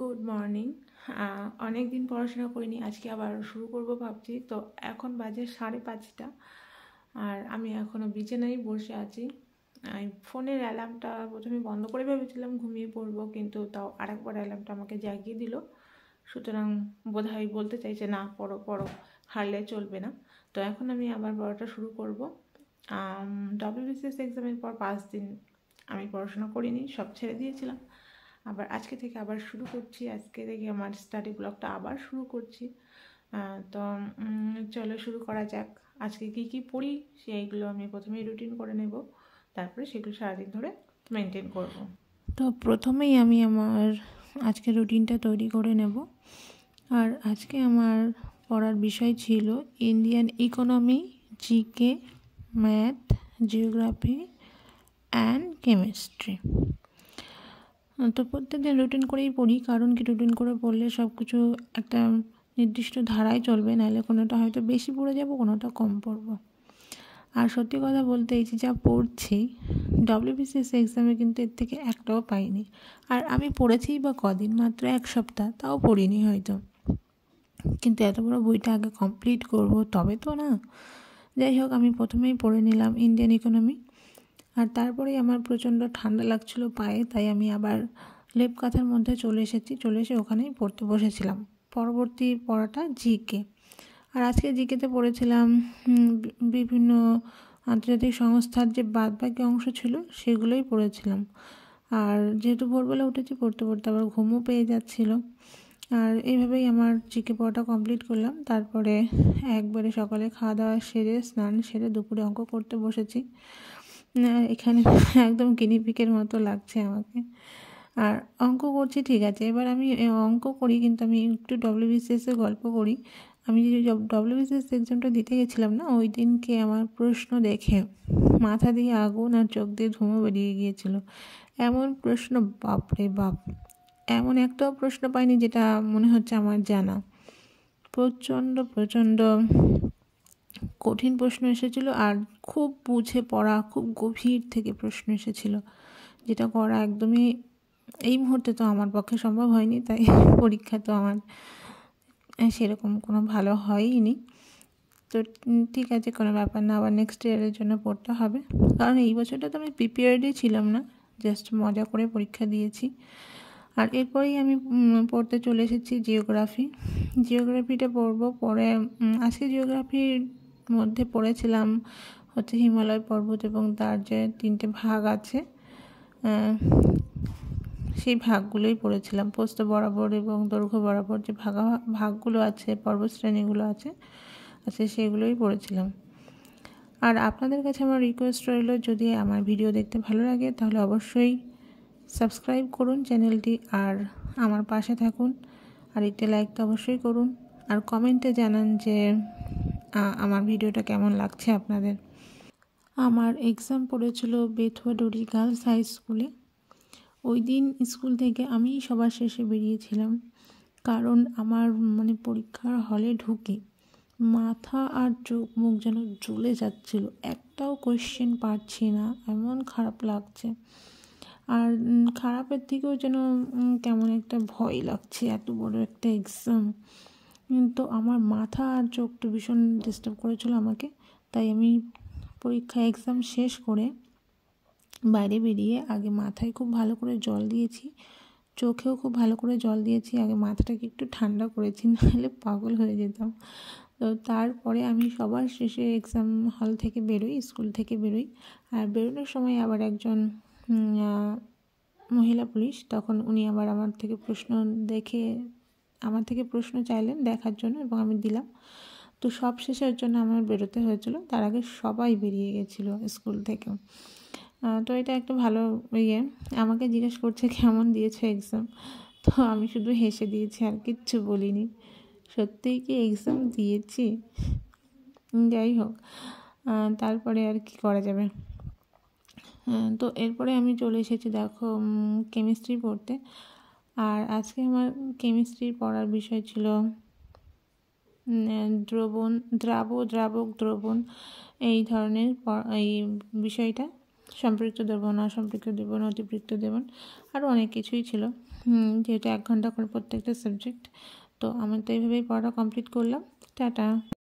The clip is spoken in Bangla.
গুড মর্নিং অনেক দিন পড়াশোনা করিনি আজকে আবার শুরু করব ভাবছি তো এখন বাজে সাড়ে পাঁচটা আর আমি এখনও বিছানায় বসে আছি ফোনের অ্যালার্মটা প্রথমে বন্ধ করে ভেবেছিলাম ঘুমিয়ে পড়বো কিন্তু তাও আরেকবার অ্যালার্মটা আমাকে জাগিয়ে দিল সুতরাং বোধহয় বলতে চাইছে না পড়ো পড়ো হারলে চলবে না তো এখন আমি আবার পড়াটা শুরু করব ডব্লিউবিসিএস এক্সামের পর পাঁচ দিন আমি পড়াশোনা করিনি সব ছেড়ে দিয়েছিলাম আবার আজকে থেকে আবার শুরু করছি আজকে থেকে আমার স্টাডি ব্লগটা আবার শুরু করছি তো চলো শুরু করা যাক আজকে কি কি পড়ি সেইগুলো আমি প্রথমে রুটিন করে নেব তারপরে সেগুলো সারাদিন ধরে মেনটেন করব। তো প্রথমেই আমি আমার আজকে রুটিনটা তৈরি করে নেব আর আজকে আমার পড়ার বিষয় ছিল Indian economy GK math geography and chemistry তো প্রত্যেক দিন রুটিন করেই পড়ি কারণ কি রুটিন করে পড়লে সব কিছু একটা নির্দিষ্ট ধারায় চলবে নাহলে কোনোটা হয়তো বেশি পড়ে যাব কোনোটা কম পড়ব আর সত্যি কথা বলতে এই যে যা পড়ছি ডব্লিউবিসিএস এক্সামে কিন্তু এর থেকে একটাও পাইনি আর আমি পড়েছি বা কদিন মাত্র এক সপ্তাহ তাও পড়িনি হয়তো কিন্তু এত বড় বইটা আগে কমপ্লিট করব তবে তো না যাই হোক আমি প্রথমেই পড়ে নিলাম ইন্ডিয়ান ইকোনমি আর তারপরে আমার প্রচণ্ড ঠান্ডা লাগছিল পায়ে তাই আমি আবার লেপ কাঁথার মধ্যে চলে এসেছি চলে এসে ওখানেই পড়তে বসেছিলাম পরবর্তী পড়াটা জিকে আর আজকে জিকেতে পড়েছিলাম বিভিন্ন আন্তর্জাতিক সংস্থার যে বাদ বাকি অংশ ছিল সেগুলোই পড়েছিলাম আর যেহেতু ভোরবেলা উঠেছি পড়তে পড়তে আবার ঘুমও পেয়ে যাচ্ছিল আর এইভাবেই আমার জিকে পড়াটা কমপ্লিট করলাম তারপরে একবারে সকালে খাওয়া দাওয়া সেরে স্নান সেরে দুপুরে অঙ্ক করতে বসেছি এখানে একদম গিনিপিকের মতো লাগছে আমাকে আর অঙ্ক করছি ঠিক আছে এবার আমি অঙ্ক করি কিন্তু আমি একটু ডব্লিউবিসিএসে গল্প করি আমি যে ডব্লিউবিসিএস এক্সামটা দিতে গেছিলাম না ওই দিনকে আমার প্রশ্ন দেখে মাথা দিয়ে আগুন আর চোখ দিয়ে ধুমো বেরিয়ে গিয়েছিল এমন প্রশ্ন বাপরে বাপ এমন একটাও প্রশ্ন পাইনি যেটা মনে হচ্ছে আমার জানা প্রচণ্ড প্রচণ্ড কঠিন প্রশ্ন এসেছিল আর খুব বুঝে পড়া খুব গভীর থেকে প্রশ্ন এসেছিল যেটা করা একদমই এই মুহূর্তে তো আমার পক্ষে সম্ভব হয়নি তাই পরীক্ষা তো আমার সেরকম কোনো ভালো হয়নি তো ঠিক আছে কোনো ব্যাপার না আবার নেক্সট ইয়ারের জন্য পড়তে হবে কারণ এই বছরটা তো আমি প্রিপেয়ার্ডই ছিলাম না জাস্ট মজা করে পরীক্ষা দিয়েছি আর এরপরেই আমি পড়তে চলে এসেছি জিওগ্রাফি জিওগ্রাফিটা পড়বো পরে আজকে জিওগ্রাফির মধ্যে পড়েছিলাম হচ্ছে হিমালয় পর্বত এবং তার যে তিনটে ভাগ আছে সেই ভাগগুলোই পড়েছিলাম পোস্ত বরাবর এবং দৈর্ঘ্য বরাবর যে ভাগা ভাগগুলো আছে পর্বশ্রেণীগুলো আছে আছে সেগুলোই পড়েছিলাম আর আপনাদের কাছে আমার রিকোয়েস্ট রইল যদি আমার ভিডিও দেখতে ভালো লাগে তাহলে অবশ্যই সাবস্ক্রাইব করুন চ্যানেলটি আর আমার পাশে থাকুন আর একটি লাইক তো অবশ্যই করুন আর কমেন্টে জানান যে আমার ভিডিওটা কেমন লাগছে আপনাদের আমার এক্সাম পড়েছিল ডোরি গার্লস হাই স্কুলে ওই দিন স্কুল থেকে আমি সবার শেষে বেরিয়েছিলাম কারণ আমার মানে পরীক্ষার হলে ঢুকে মাথা আর চোখ মুখ যেন জ্বলে যাচ্ছিল একটাও কোয়েশ্চেন পারছি না এমন খারাপ লাগছে আর খারাপের দিকেও যেন কেমন একটা ভয় লাগছে এত বড় একটা এক্সাম কিন্তু আমার মাথা আর চোখটা ভীষণ ডিস্টার্ব করেছিল আমাকে তাই আমি পরীক্ষা এক্সাম শেষ করে বাইরে বেরিয়ে আগে মাথায় খুব ভালো করে জল দিয়েছি চোখেও খুব ভালো করে জল দিয়েছি আগে মাথাটাকে একটু ঠান্ডা করেছি নাহলে পাগল হয়ে যেতাম তো তারপরে আমি সবার শেষে এক্সাম হল থেকে বেরোই স্কুল থেকে বেরোই আর বেরোনোর সময় আবার একজন মহিলা পুলিশ তখন উনি আবার আমার থেকে প্রশ্ন দেখে আমার থেকে প্রশ্ন চাইলেন দেখার জন্য এবং আমি দিলাম তো সব শেষের জন্য আমার বেরোতে হয়েছিল তার আগে সবাই বেরিয়ে গেছিল স্কুল থেকে তো এটা একটা ভালো ইয়ে আমাকে জিজ্ঞেস করছে কেমন দিয়েছে এক্সাম তো আমি শুধু হেসে দিয়েছি আর কিচ্ছু বলিনি সত্যিই কি এক্সাম দিয়েছি যাই হোক তারপরে আর কি করা যাবে তো এরপরে আমি চলে এসেছি দেখো কেমিস্ট্রি পড়তে আর আজকে আমার কেমিস্ট্রির পড়ার বিষয় ছিল দ্রবণ দ্রাব দ্রাবক দ্রবণ এই ধরনের এই বিষয়টা সম্পৃক্ত দ্রবণ অসম্পৃক্ত দ্রবণ অতিপৃক্ত দেবন আরও অনেক কিছুই ছিল যেহেতু এক ঘন্টা করে প্রত্যেকটা সাবজেক্ট তো আমার তো এইভাবেই পড়াটা কমপ্লিট করলাম টাটা